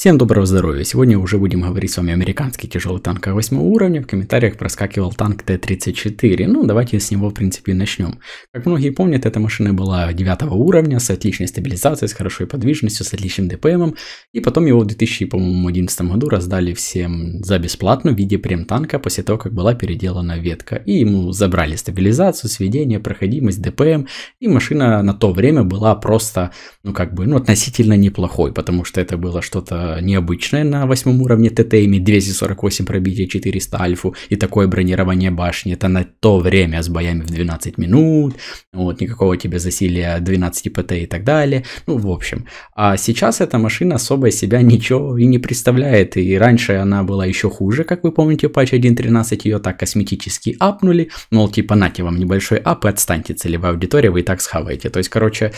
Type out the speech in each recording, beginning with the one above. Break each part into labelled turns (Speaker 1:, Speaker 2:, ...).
Speaker 1: Всем доброго здоровья! Сегодня уже будем говорить с вами американский тяжелый танк 8 а уровня. В комментариях проскакивал танк Т-34. Ну, давайте с него, в принципе, начнем. Как многие помнят, эта машина была 9 уровня, с отличной стабилизацией, с хорошей подвижностью, с отличным ДПМом. И потом его в 2011 году раздали всем за бесплатно в виде прем-танка после того, как была переделана ветка. И ему забрали стабилизацию, сведение, проходимость, ДПМ. И машина на то время была просто, ну, как бы, ну, относительно неплохой, потому что это было что-то необычное на восьмом уровне ТТ, имеет 248 пробития, 400 альфу и такое бронирование башни. Это на то время с боями в 12 минут, вот, никакого тебе засилия 12 ПТ и так далее. Ну, в общем. А сейчас эта машина особо из себя ничего и не представляет. И раньше она была еще хуже, как вы помните, патч 1.13 ее так косметически апнули. Мол, типа, нате вам небольшой ап и отстаньте целевая аудитория, вы и так схаваете. То есть, короче,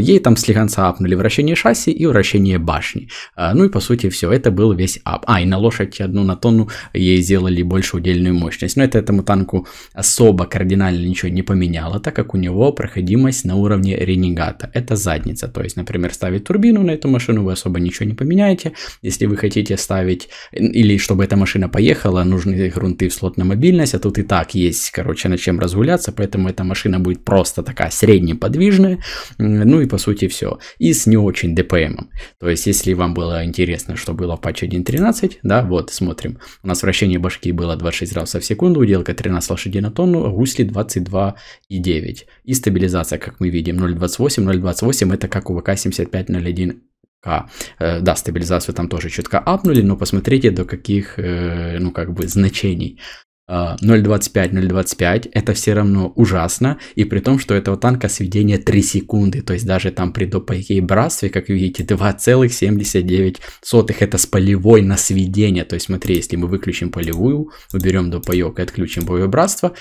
Speaker 1: ей там слегонца апнули вращение шасси и вращение башни. А, ну и по сути, все. Это был весь ап. А, и на лошадь одну на тонну ей сделали больше удельную мощность. Но это этому танку особо кардинально ничего не поменяло, так как у него проходимость на уровне ренегата. Это задница. То есть, например, ставить турбину на эту машину вы особо ничего не поменяете. Если вы хотите ставить, или чтобы эта машина поехала, нужны грунты в слот на мобильность, а тут и так есть, короче, на чем разгуляться, поэтому эта машина будет просто такая среднеподвижная, ну и по сути все. И с не очень ДПМом. То есть, если вам было интересно интересно, что было в патче 1.13, да, вот, смотрим. У нас вращение башки было 26 раз в секунду, уделка 13 лошадей на тонну, гусли 22,9. И стабилизация, как мы видим, 0.28, 0.28 это как у ВК-7501 а, э, да, стабилизацию там тоже чутка апнули, но посмотрите до каких, э, ну, как бы, значений. 0.25-0.25, это все равно ужасно, и при том, что этого танка сведение 3 секунды, то есть даже там при допайке и братстве, как видите, 2,79, это с полевой на сведение, то есть смотри, если мы выключим полевую, уберем допайок и отключим боевое братство,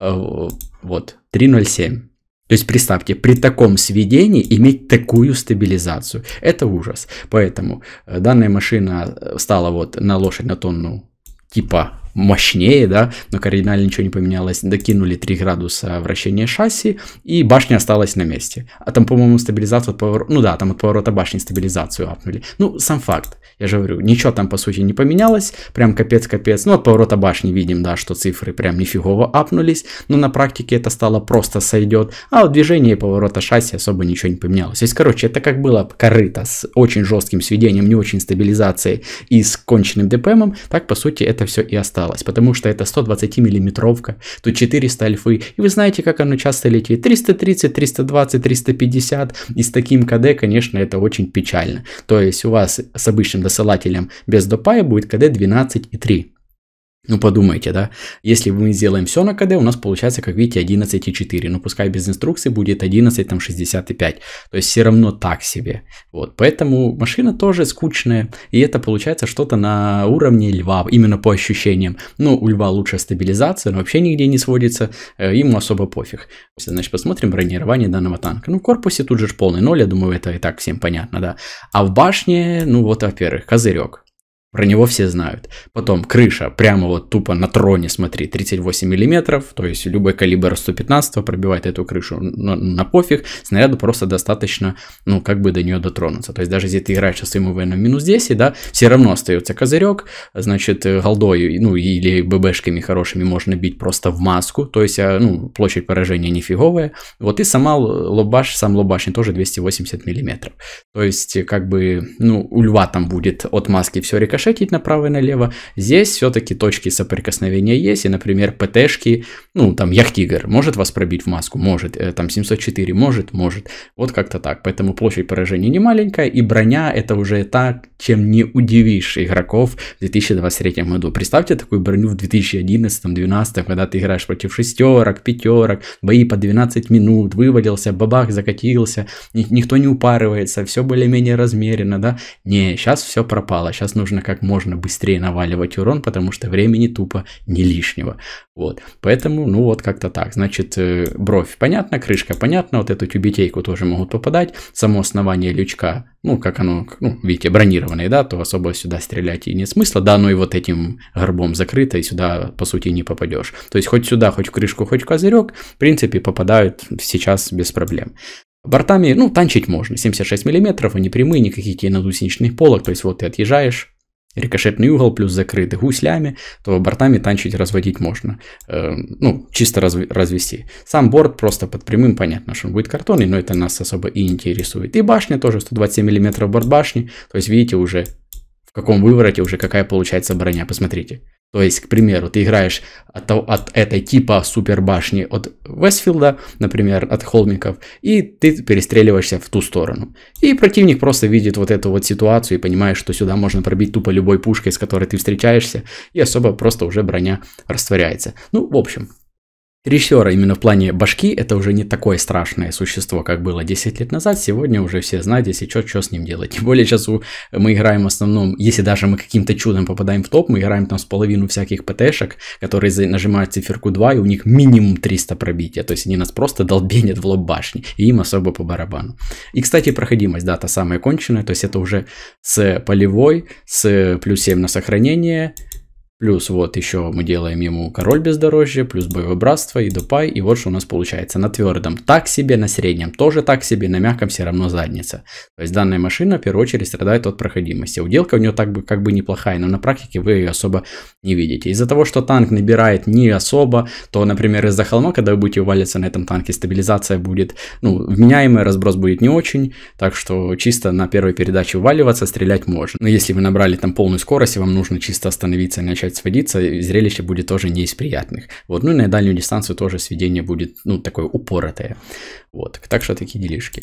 Speaker 1: э, вот, 3.07. То есть представьте, при таком сведении иметь такую стабилизацию, это ужас. Поэтому э, данная машина э, стала вот на лошадь на тонну типа мощнее, да, но кардинально ничего не поменялось. Докинули 3 градуса вращения шасси, и башня осталась на месте. А там, по-моему, стабилизацию от поворота... Ну да, там от поворота башни стабилизацию апнули. Ну, сам факт. Я же говорю, ничего там, по сути, не поменялось. Прям капец-капец. Ну, от поворота башни видим, да, что цифры прям нифигово апнулись. Но на практике это стало просто сойдет. А от движения и поворота шасси особо ничего не поменялось. То есть, короче, это как было корыто с очень жестким сведением, не очень стабилизацией и с конченным ДПМом, так, по сути, это все и осталось осталось, потому что это 120 миллиметровка, тут 400 альфы, и вы знаете, как оно часто летит, 330, 320, 350, и с таким КД, конечно, это очень печально. То есть у вас с обычным досылателем без допая будет КД 12 и 3. Ну подумайте, да, если мы сделаем все на КД, у нас получается, как видите, 11,4, Но ну, пускай без инструкции будет 11, там 65, то есть все равно так себе, вот, поэтому машина тоже скучная, и это получается что-то на уровне льва, именно по ощущениям, ну у льва лучше стабилизация, но вообще нигде не сводится, э, ему особо пофиг, значит посмотрим бронирование данного танка, ну в корпусе тут же полный ноль, я думаю, это и так всем понятно, да, а в башне, ну вот, во-первых, козырек, про него все знают. Потом крыша прямо вот тупо на троне, смотри, 38 миллиметров, то есть любой калибр 115 пробивает эту крышу но на пофиг, снаряду просто достаточно, ну, как бы до нее дотронуться. То есть даже если ты играешь со своим ВН минус 10, да, все равно остается козырек, значит, э, голдой, ну, или ББшками хорошими можно бить просто в маску, то есть, а, ну, площадь поражения нифиговая. Вот и сама лобаш, сам лобашин тоже 280 миллиметров. То есть, как бы, ну, у льва там будет от маски все рикошет, рикошетить направо и налево. Здесь все-таки точки соприкосновения есть, и, например, ПТшки, ну, там, Яхтигр может вас пробить в маску? Может. Э, там 704 может? Может. Вот как-то так. Поэтому площадь поражения не маленькая, и броня это уже так, чем не удивишь игроков в 2023 году. Представьте такую броню в 2011-2012, когда ты играешь против шестерок, пятерок, бои по 12 минут, вывалился, бабах, закатился, никто не упарывается, все более-менее размеренно, да? Не, сейчас все пропало, сейчас нужно как как можно быстрее наваливать урон, потому что времени тупо не лишнего. Вот. Поэтому, ну вот как-то так. Значит, э, бровь понятно, крышка понятно, вот эту тюбетейку тоже могут попадать. Само основание лючка, ну как оно, ну видите, бронированное, да, то особо сюда стрелять и нет смысла. Да, ну и вот этим горбом закрыто, и сюда по сути не попадешь. То есть хоть сюда, хоть в крышку, хоть в козырек, в принципе, попадают сейчас без проблем. Бортами, ну, танчить можно, 76 мм, они прямые, никаких тебе надусеничных полок, то есть вот ты отъезжаешь, рикошетный угол плюс закрыт гуслями, то бортами танчить, разводить можно. Э, ну, чисто раз, развести. Сам борт просто под прямым, понятно, что он будет картонный, но это нас особо и интересует. И башня тоже 127 мм борт башни, то есть видите уже в каком вывороте уже какая получается броня, посмотрите. То есть, к примеру, ты играешь от, от этой типа супер башни от Вестфилда, например, от холмиков, и ты перестреливаешься в ту сторону. И противник просто видит вот эту вот ситуацию и понимает, что сюда можно пробить тупо любой пушкой, с которой ты встречаешься, и особо просто уже броня растворяется. Ну, в общем, режиссера именно в плане башки это уже не такое страшное существо, как было 10 лет назад. Сегодня уже все знают, если что, что с ним делать. Тем более сейчас мы играем в основном, если даже мы каким-то чудом попадаем в топ, мы играем там с половину всяких ПТшек, которые нажимают циферку 2, и у них минимум 300 пробития. То есть они нас просто долбенят в лоб башни, и им особо по барабану. И, кстати, проходимость, да, та самая конченая, то есть это уже с полевой, с плюс 7 на сохранение, Плюс вот еще мы делаем ему король бездорожья, плюс боевое братство и дупай И вот что у нас получается. На твердом так себе, на среднем тоже так себе, на мягком все равно задница. То есть данная машина в первую очередь страдает от проходимости. Уделка у нее так бы, как бы неплохая, но на практике вы ее особо не видите. Из-за того, что танк набирает не особо, то, например, из-за холма, когда вы будете валиться на этом танке, стабилизация будет, ну, вменяемая, разброс будет не очень. Так что чисто на первой передаче вваливаться, стрелять можно. Но если вы набрали там полную скорость и вам нужно чисто остановиться и начать будет сводиться, зрелище будет тоже не из приятных. Вот, ну и на дальнюю дистанцию тоже сведение будет, ну, такое упоротое. Вот, так что такие делишки.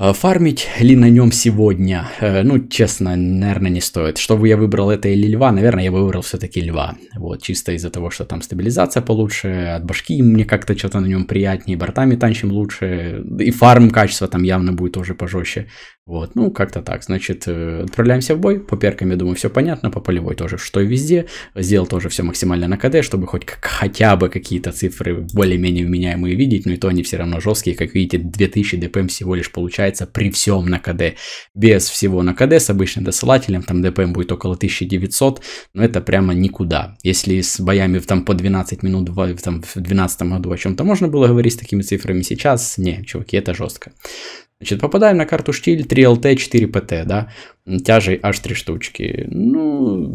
Speaker 1: А, фармить ли на нем сегодня? Э, ну, честно, наверное, не стоит. Чтобы я выбрал это или льва, наверное, я бы выбрал все-таки льва. Вот, чисто из-за того, что там стабилизация получше, от башки мне как-то что-то на нем приятнее, бортами танчим лучше, и фарм качество там явно будет тоже пожестче. Вот, ну, как-то так. Значит, э, отправляемся в бой. По перкам, я думаю, все понятно. По полевой тоже, что и везде. Сделал тоже все максимально на КД, чтобы хоть как, хотя бы какие-то цифры более-менее вменяемые видеть. Но и то они все равно жесткие. Как видите, 2000 ДПМ всего лишь получается при всем на КД. Без всего на КД с обычным досылателем там ДПМ будет около 1900. Но это прямо никуда. Если с боями там по 12 минут в, там, в году о чем-то можно было говорить с такими цифрами, сейчас не, чуваки, это жестко. Значит, попадаем на карту штиль 3LT 4PT, да, тяжей аж 3 штучки. Ну,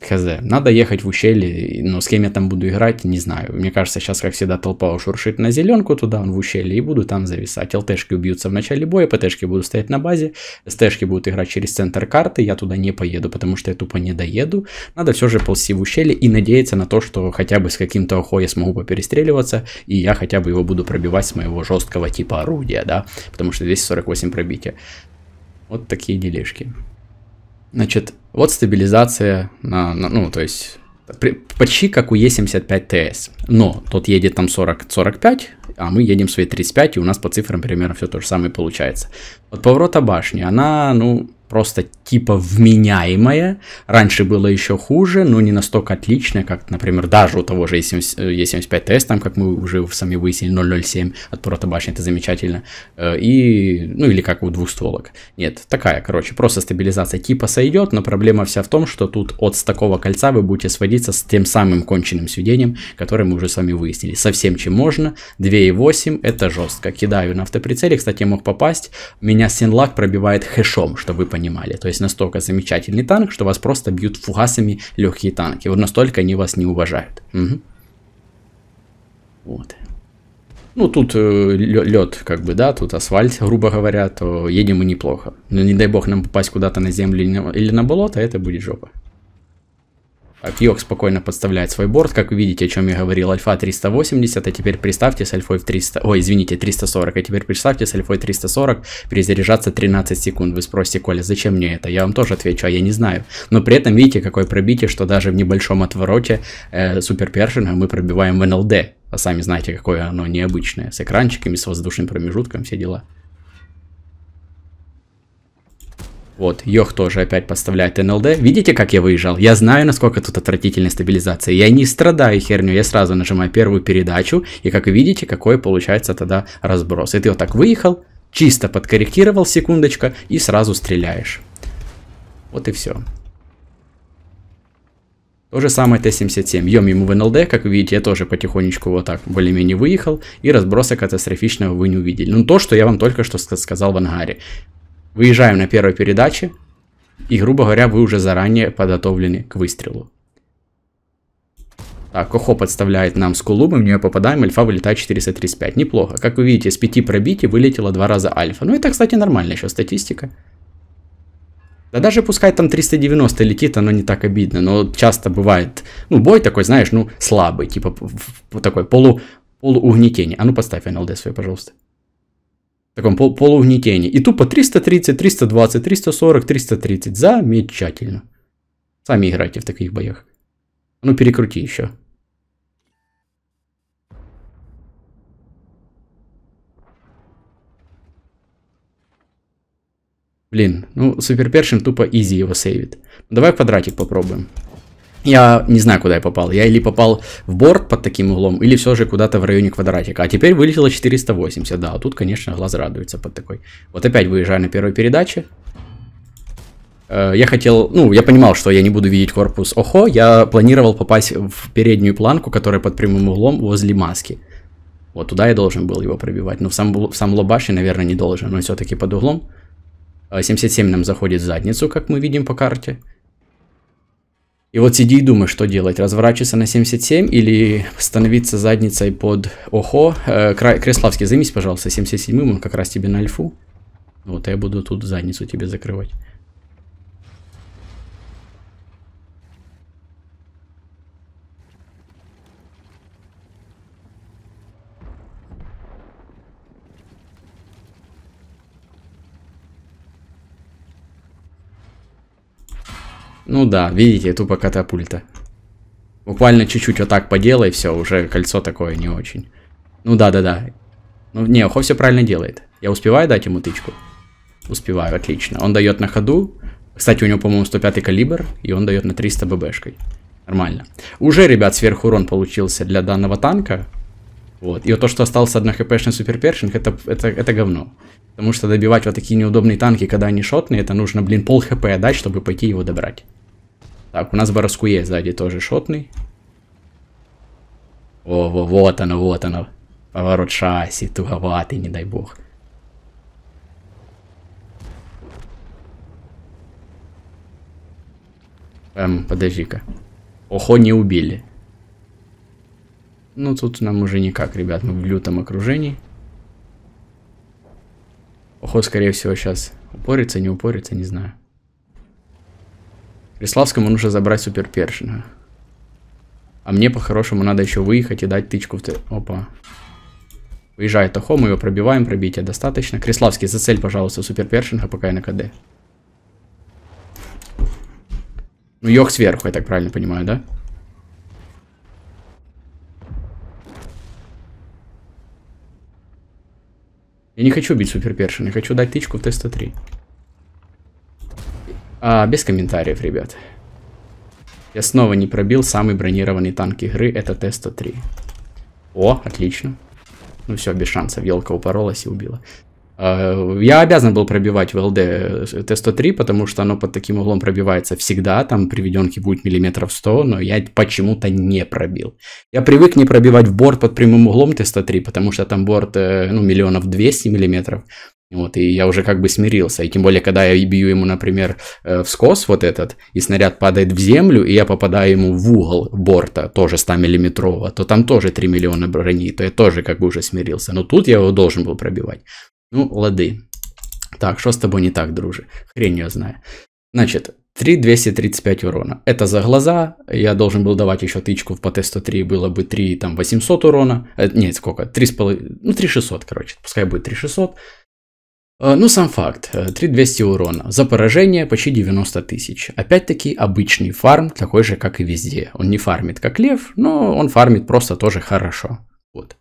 Speaker 1: хз. Надо ехать в ущелье, но ну, с кем я там буду играть, не знаю. Мне кажется, сейчас, как всегда, толпа ушуршит на зеленку туда, в ущелье, и буду там зависать. ЛТшки убьются в начале боя, ПТшки будут стоять на базе, СТшки будут играть через центр карты, я туда не поеду, потому что я тупо не доеду. Надо все же ползти в ущелье и надеяться на то, что хотя бы с каким-то охо я смогу поперестреливаться, и я хотя бы его буду пробивать с моего жесткого типа орудия, да, потому что здесь 248 пробития. Вот такие делишки. Значит, вот стабилизация, на, на, ну, то есть при, почти как у Е75ТС. Но тот едет там 40-45, а мы едем свои 35, и у нас по цифрам примерно все то же самое получается. Вот поворота башни, она, ну, просто типа вменяемое. Раньше было еще хуже, но не настолько отличное, как, например, даже у того же E75S, э, там, как мы уже сами выяснили, 007 от протобашни, это замечательно. Э, и, ну, или как у двухстволок. Нет, такая, короче, просто стабилизация типа сойдет, но проблема вся в том, что тут от такого кольца вы будете сводиться с тем самым конченным сведением, которое мы уже с вами выяснили. Совсем чем можно, 2.8 это жестко. Кидаю на автоприцеле, кстати, мог попасть, меня Синлак пробивает хэшом, чтобы вы понимали. То есть настолько замечательный танк, что вас просто бьют фугасами легкие танки. Вот настолько они вас не уважают. Угу. Вот. Ну, тут э, лед, как бы, да, тут асфальт, грубо говоря, то едем мы неплохо. Но ну, не дай бог нам попасть куда-то на землю или на, или на болото, это будет жопа. Апьёк спокойно подставляет свой борт, как вы видите, о чем я говорил, альфа 380, а теперь представьте с альфой в 300, ой, извините, 340, а теперь представьте с альфой 340 перезаряжаться 13 секунд. Вы спросите, Коля, зачем мне это? Я вам тоже отвечу, а я не знаю. Но при этом видите, какое пробитие, что даже в небольшом отвороте э, супер першинга мы пробиваем в НЛД. А сами знаете, какое оно необычное, с экранчиками, с воздушным промежутком, все дела. Вот, Йох тоже опять подставляет НЛД. Видите, как я выезжал? Я знаю, насколько тут отвратительная стабилизация. Я не страдаю херню, я сразу нажимаю первую передачу, и как видите, какой получается тогда разброс. И ты вот так выехал, чисто подкорректировал секундочка, и сразу стреляешь. Вот и все. То же самое Т-77. Ем ему в НЛД, как вы видите, я тоже потихонечку вот так более-менее выехал, и разброса катастрофичного вы не увидели. Ну, то, что я вам только что сказал в ангаре. Выезжаем на первой передаче, и, грубо говоря, вы уже заранее подготовлены к выстрелу. Так, Кохо подставляет нам скулу, мы в нее попадаем, альфа вылетает 435. Неплохо. Как вы видите, с 5 пробитий вылетело два раза альфа. Ну это, кстати, нормальная еще статистика. Да даже пускай там 390 летит, оно не так обидно. Но часто бывает, ну бой такой, знаешь, ну слабый, типа такой полу, полуугнетение. А ну поставь НЛД свой, пожалуйста таком пол полуугнетении. И тупо 330, 320, 340, 330. Замечательно. Сами играйте в таких боях. Ну, перекрути еще. Блин, ну, супер суперпершин тупо изи его сейвит. Давай квадратик попробуем я не знаю, куда я попал. Я или попал в борт под таким углом, или все же куда-то в районе квадратика. А теперь вылетело 480, да. А тут, конечно, глаз радуется под такой. Вот опять выезжаю на первой передаче. Э, я хотел, ну, я понимал, что я не буду видеть корпус ОХО, я планировал попасть в переднюю планку, которая под прямым углом возле маски. Вот туда я должен был его пробивать, но в сам, в сам лобаши, наверное, не должен, но все-таки под углом. 77 э, нам заходит в задницу, как мы видим по карте. И вот сиди и думай, что делать, разворачиваться на 77 или становиться задницей под ОХО. Э, Креславский, займись, пожалуйста, 77-м, он как раз тебе на альфу. Вот, я буду тут задницу тебе закрывать. Ну да, видите, тупо катапульта. Буквально чуть-чуть вот так поделай, все, уже кольцо такое не очень. Ну да-да-да. Ну не, Хо все правильно делает. Я успеваю дать ему тычку? Успеваю, отлично. Он дает на ходу. Кстати, у него, по-моему, 105 калибр, и он дает на 300 ББшкой. Нормально. Уже, ребят, сверху урон получился для данного танка. Вот. И вот то, что остался 1 хпшный суперпершинг, это, это, это говно. Потому что добивать вот такие неудобные танки, когда они шотные, это нужно, блин, пол хп отдать, чтобы пойти его добрать. Так, у нас Бараскуе сзади тоже шотный. О, во, вот оно, вот оно. Поворот шасси, туговатый, не дай бог. Эм, подожди-ка. Охо не убили. Ну, тут нам уже никак, ребят, мы в лютом окружении. Охо, скорее всего, сейчас упорится, не упорится, не знаю. Преславскому нужно забрать супер А мне по-хорошему надо еще выехать и дать тычку в... Т... Опа. Выезжает Тахо, мы его пробиваем, пробития достаточно. Креславский, зацель, пожалуйста, суперпершинга пока я на КД. Ну, Йох сверху, я так правильно понимаю, да? Я не хочу бить супер я хочу дать тычку в Т-103. А, без комментариев, ребят. Я снова не пробил самый бронированный танк игры, это Т-103. О, отлично. Ну все, без шансов, елка упоролась и убила. А, я обязан был пробивать ВЛД э, Т-103, потому что оно под таким углом пробивается всегда, там приведенки будет миллиметров 100, но я почему-то не пробил. Я привык не пробивать в борт под прямым углом Т-103, потому что там борт э, ну, миллионов 200 миллиметров, вот, и я уже как бы смирился. И тем более, когда я бью ему, например, э, в скос вот этот, и снаряд падает в землю, и я попадаю ему в угол борта, тоже 100-миллиметрового, то там тоже 3 миллиона брони, то я тоже как бы уже смирился. Но тут я его должен был пробивать. Ну, лады. Так, что с тобой не так, друже? Хрень я знаю. Значит, 3235 урона. Это за глаза. Я должен был давать еще тычку в ПТ-103 Было бы 3 там 800 урона. Э, нет, сколько? 3,5... Ну, 3600, короче. Пускай будет 3600. Э, ну, сам факт. 3200 э, урона. За поражение почти 90 тысяч. Опять-таки, обычный фарм, такой же, как и везде. Он не фармит, как лев, но он фармит просто тоже хорошо. Вот.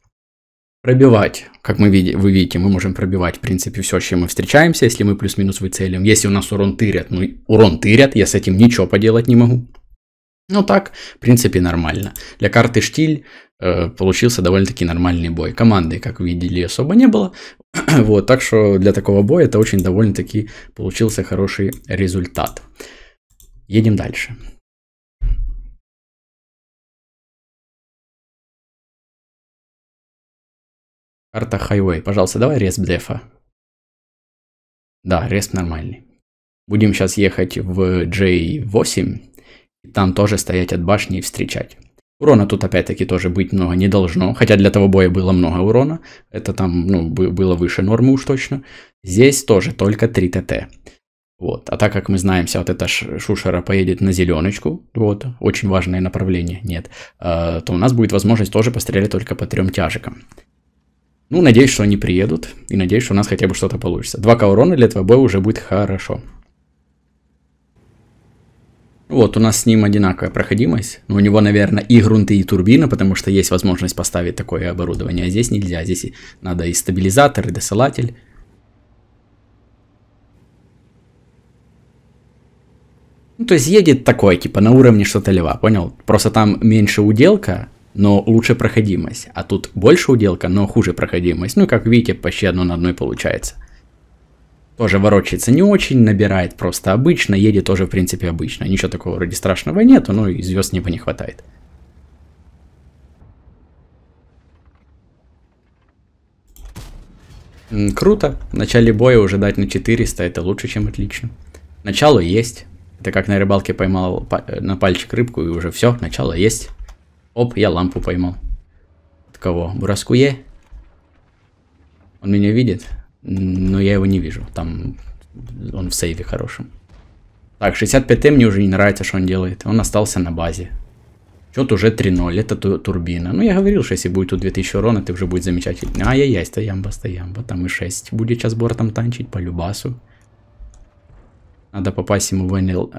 Speaker 1: Пробивать, как мы види, вы видите, мы можем пробивать, в принципе, все, с чем мы встречаемся, если мы плюс-минус выцелим. Если у нас урон тырят, ну, урон тырят, я с этим ничего поделать не могу. Ну так, в принципе, нормально. Для карты штиль Э, получился довольно-таки нормальный бой. Команды, как видели, особо не было. вот, так что для такого боя это очень довольно-таки получился хороший результат. Едем дальше. Карта Highway. Пожалуйста, давай респ дефа. Да, респ нормальный. Будем сейчас ехать в J8. И там тоже стоять от башни и встречать. Урона тут опять-таки тоже быть много не должно, хотя для того боя было много урона, это там ну, было выше нормы уж точно. Здесь тоже только 3 ТТ. Вот. А так как мы знаемся, вот эта шушера поедет на зеленочку, вот, очень важное направление, нет, а, то у нас будет возможность тоже пострелять только по трем тяжикам. Ну, надеюсь, что они приедут, и надеюсь, что у нас хотя бы что-то получится. Два урона для твоего боя уже будет хорошо. Вот, у нас с ним одинаковая проходимость. Но у него, наверное, и грунты, и турбина, потому что есть возможность поставить такое оборудование. А здесь нельзя. Здесь надо и стабилизатор, и досылатель. Ну, то есть едет такое, типа, на уровне что-то лева, понял? Просто там меньше уделка, но лучше проходимость. А тут больше уделка, но хуже проходимость. Ну, как видите, почти одно на одной получается тоже ворочается не очень, набирает просто обычно, едет тоже в принципе обычно. Ничего такого вроде страшного нету, ну и звезд неба не хватает. Круто. В начале боя уже дать на 400, это лучше, чем отлично. Начало есть. Это как на рыбалке поймал э, на пальчик рыбку и уже все, начало есть. Оп, я лампу поймал. От кого? Бураскуе? Он меня видит? но я его не вижу. Там он в сейве хорошем. Так, 65Т мне уже не нравится, что он делает. Он остался на базе. Счет уже 3-0, это ту турбина. Ну, я говорил, что если будет тут 2000 урона, это уже будет замечательно. Ай-яй-яй, стоямба, стоямба. Там и 6 будет сейчас бортом танчить по любасу. Надо попасть ему в НЛ...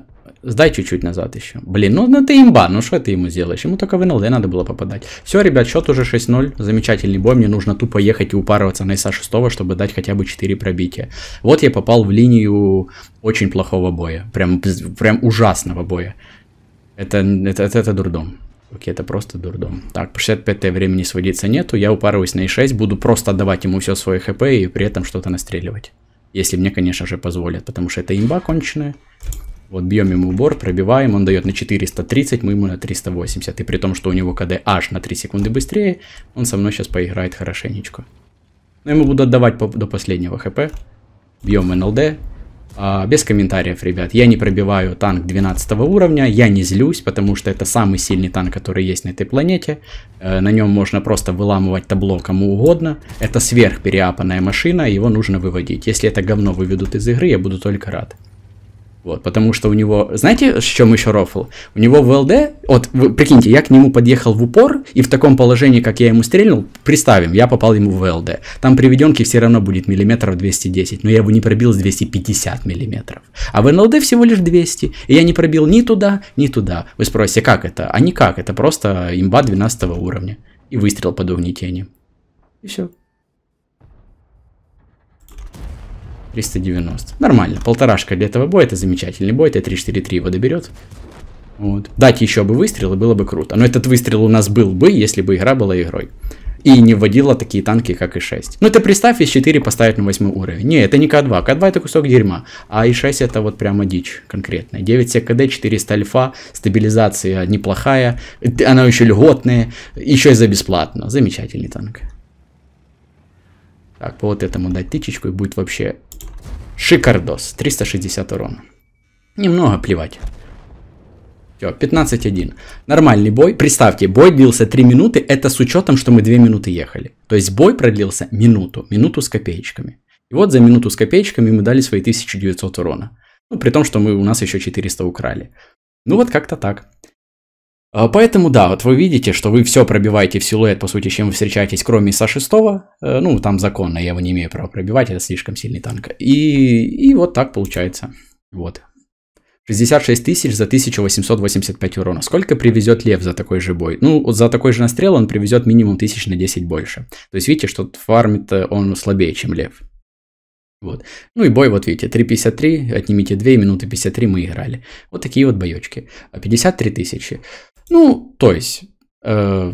Speaker 1: Сдай чуть-чуть назад еще. Блин, ну, это ну имба, ну что ты ему сделаешь? Ему только в НЛД надо было попадать. Все, ребят, счет уже 6-0. Замечательный бой. Мне нужно тупо ехать и упарываться на ИСа 6, чтобы дать хотя бы 4 пробития. Вот я попал в линию очень плохого боя. Прям, прям ужасного боя. Это, это, это, это дурдом. Окей, это просто дурдом. Так, по 65 т времени сводиться нету. Я упарываюсь на И6. Буду просто отдавать ему все свое хп и при этом что-то настреливать. Если мне, конечно же, позволят, потому что это имба конченая. Вот бьем ему убор, пробиваем, он дает на 430, мы ему на 380. И при том, что у него КД аж на 3 секунды быстрее, он со мной сейчас поиграет хорошенечко. Но ну, я ему буду отдавать по, до последнего хп. Бьем НЛД. А, без комментариев, ребят. Я не пробиваю танк 12 уровня, я не злюсь, потому что это самый сильный танк, который есть на этой планете. Э, на нем можно просто выламывать табло кому угодно. Это сверхпереапанная машина, его нужно выводить. Если это говно выведут из игры, я буду только рад. Вот, потому что у него... Знаете, с чем еще рофл? У него ВЛД. Вот, вы, прикиньте, я к нему подъехал в упор, и в таком положении, как я ему стрельнул, представим, я попал ему в ВЛД. Там приведенки все равно будет миллиметров 210, но я его не пробил с 250 миллиметров. А в НЛД всего лишь 200, и я не пробил ни туда, ни туда. Вы спросите, как это? А никак, это просто имба 12 уровня. И выстрел под угнетением. И все. 390. Нормально. Полторашка для этого боя. Это замечательный бой. Т-343 его доберет. Вот. Дать еще бы выстрелы было бы круто. Но этот выстрел у нас был бы, если бы игра была игрой. И не вводила такие танки, как И6. Ну ты представь, из 4 поставить на 8 уровень. Не, это не К2. К2 это кусок дерьма. А И6 это вот прямо дичь конкретная. 9 СКД, 400 альфа, стабилизация неплохая. Она еще льготная, еще и за бесплатно. Замечательный танк. Так, по вот этому дать тычечку и будет вообще шикардос. 360 урона. Немного плевать. Все, 15-1. Нормальный бой. Представьте, бой длился 3 минуты, это с учетом, что мы 2 минуты ехали. То есть бой продлился минуту, минуту с копеечками. И вот за минуту с копеечками мы дали свои 1900 урона. Ну, при том, что мы, у нас еще 400 украли. Ну вот как-то так. А, поэтому да, вот вы видите, что вы все пробиваете в силуэт, по сути, чем вы встречаетесь, кроме со 6 э, Ну, там законно, я его не имею права пробивать, это слишком сильный танк. И, и вот так получается. Вот. 66 тысяч за 1885 урона. Сколько привезет лев за такой же бой? Ну, вот за такой же настрел он привезет минимум тысяч на 10 больше. То есть видите, что фармит он слабее, чем лев. Вот. Ну и бой, вот видите, 3.53, отнимите 2 минуты 53 мы играли. Вот такие вот боечки. 53 а тысячи. Ну, то есть, э,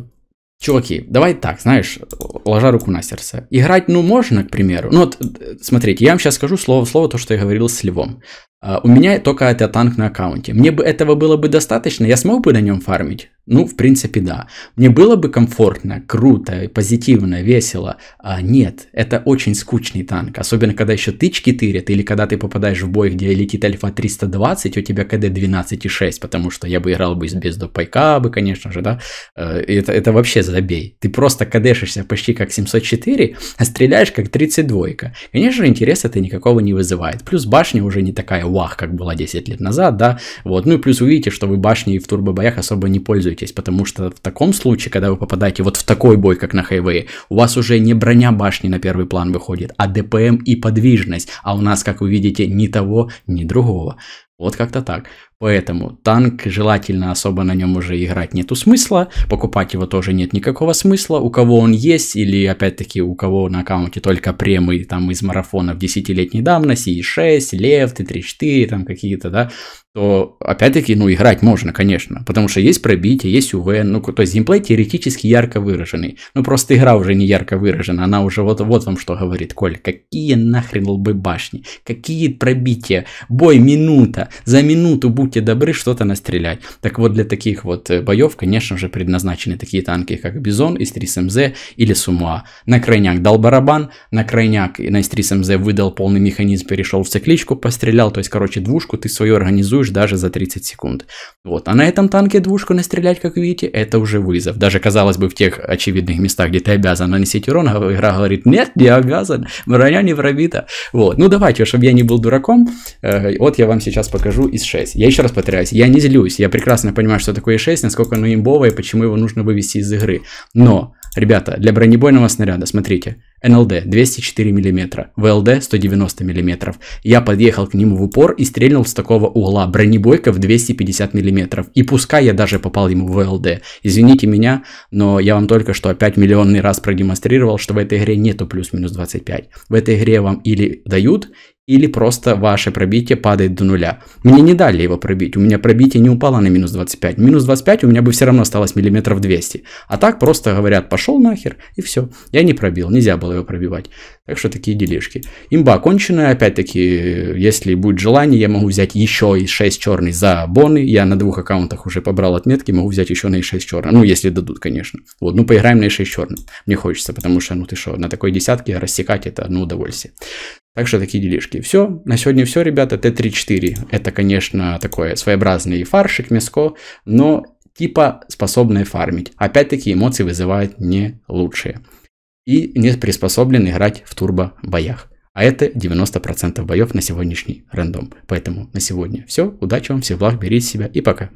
Speaker 1: чуваки, давай так, знаешь, ложа руку на сердце. Играть, ну, можно, к примеру. Ну, вот, э, смотрите, я вам сейчас скажу слово в слово то, что я говорил с Львом. А, у меня только это танк на аккаунте. Мне бы этого было бы достаточно, я смог бы на нем фармить? Ну, в принципе, да. Мне было бы комфортно, круто, позитивно, весело. А нет, это очень скучный танк. Особенно, когда еще тычки тырят, или когда ты попадаешь в бой, где летит альфа 320, у тебя КД 12,6, потому что я бы играл бы без допайка бы, конечно же, да. Э, это, это вообще забей. Ты просто кдшишься почти как 704, а стреляешь как 32. Конечно же, интереса это никакого не вызывает. Плюс башня уже не такая вах, как было 10 лет назад, да, вот, ну и плюс вы видите, что вы башней в турбобоях особо не пользуетесь, потому что в таком случае, когда вы попадаете вот в такой бой, как на хайвее, у вас уже не броня башни на первый план выходит, а ДПМ и подвижность, а у нас, как вы видите, ни того, ни другого. Вот как-то так. Поэтому танк желательно особо на нем уже играть нету смысла, покупать его тоже нет никакого смысла. У кого он есть или опять-таки у кого на аккаунте только премы там из марафонов десятилетней давности, и 6, лев, Т-34, там какие-то, да, то опять-таки, ну, играть можно, конечно, потому что есть пробитие, есть УВ, ну, то есть геймплей теоретически ярко выраженный, ну, просто игра уже не ярко выражена, она уже вот, вот вам что говорит, Коль, какие нахрен лбы башни, какие пробития, бой минута, за минуту будьте добры что-то настрелять. Так вот, для таких вот э, боев, конечно же, предназначены такие танки, как Бизон, Истрис МЗ или Сумуа. На крайняк дал барабан, на крайняк на Истрис МЗ выдал полный механизм, перешел в цикличку, пострелял, то есть, короче, двушку ты свою организуешь, уж даже за 30 секунд. Вот. А на этом танке двушку настрелять, как видите, это уже вызов. Даже, казалось бы, в тех очевидных местах, где ты обязан нанести урон, игра говорит, нет, не обязан, броня не пробита. Вот. Ну, давайте, чтобы я не был дураком, э, вот я вам сейчас покажу из 6. Я еще раз повторяюсь, я не злюсь, я прекрасно понимаю, что такое 6, насколько оно имбовое, почему его нужно вывести из игры. Но Ребята, для бронебойного снаряда, смотрите, НЛД 204 мм, ВЛД 190 мм. Я подъехал к нему в упор и стрельнул с такого угла бронебойка в 250 мм. И пускай я даже попал ему в ВЛД. Извините меня, но я вам только что опять миллионный раз продемонстрировал, что в этой игре нету плюс-минус 25. В этой игре вам или дают, или просто ваше пробитие падает до нуля. Мне не дали его пробить, у меня пробитие не упало на минус 25. Минус 25 у меня бы все равно осталось миллиметров 200. А так просто говорят, пошел нахер, и все. Я не пробил, нельзя было его пробивать. Так что такие делишки. Имба оконченная, опять-таки, если будет желание, я могу взять еще и 6 черный за боны. Я на двух аккаунтах уже побрал отметки, могу взять еще на и 6 черный. Ну, если дадут, конечно. Вот, ну поиграем на и 6 черный. Мне хочется, потому что, ну ты что, на такой десятке рассекать это одно ну, удовольствие. Так что такие делишки. Все, на сегодня все, ребята, Т-34. Это, конечно, такое своеобразный фаршик, мяско, но типа способное фармить. Опять-таки эмоции вызывают не лучшие. И не приспособлен играть в турбо боях. А это 90% боев на сегодняшний рандом. Поэтому на сегодня все. Удачи вам, всех благ, берите себя и пока.